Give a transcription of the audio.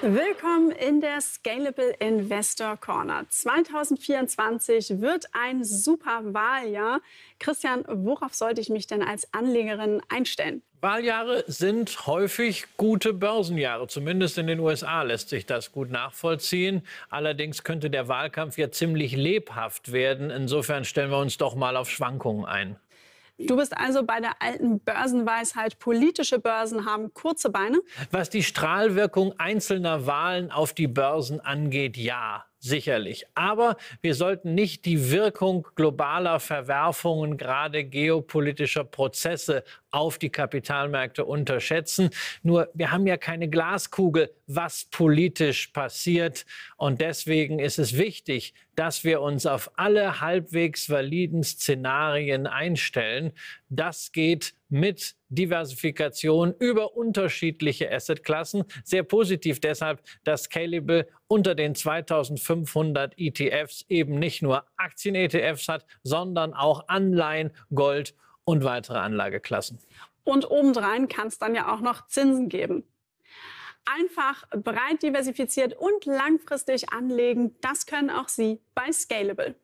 Willkommen in der Scalable Investor Corner. 2024 wird ein super Wahljahr. Christian, worauf sollte ich mich denn als Anlegerin einstellen? Wahljahre sind häufig gute Börsenjahre. Zumindest in den USA lässt sich das gut nachvollziehen. Allerdings könnte der Wahlkampf ja ziemlich lebhaft werden. Insofern stellen wir uns doch mal auf Schwankungen ein. Du bist also bei der alten Börsenweisheit, politische Börsen haben kurze Beine. Was die Strahlwirkung einzelner Wahlen auf die Börsen angeht, ja sicherlich. Aber wir sollten nicht die Wirkung globaler Verwerfungen, gerade geopolitischer Prozesse auf die Kapitalmärkte unterschätzen. Nur wir haben ja keine Glaskugel, was politisch passiert. Und deswegen ist es wichtig, dass wir uns auf alle halbwegs validen Szenarien einstellen. Das geht mit Diversifikation über unterschiedliche Assetklassen. Sehr positiv deshalb, dass Scalable unter den 2500 ETFs eben nicht nur Aktien-ETFs hat, sondern auch Anleihen, Gold und weitere Anlageklassen. Und obendrein kann es dann ja auch noch Zinsen geben. Einfach, breit diversifiziert und langfristig anlegen, das können auch Sie bei Scalable.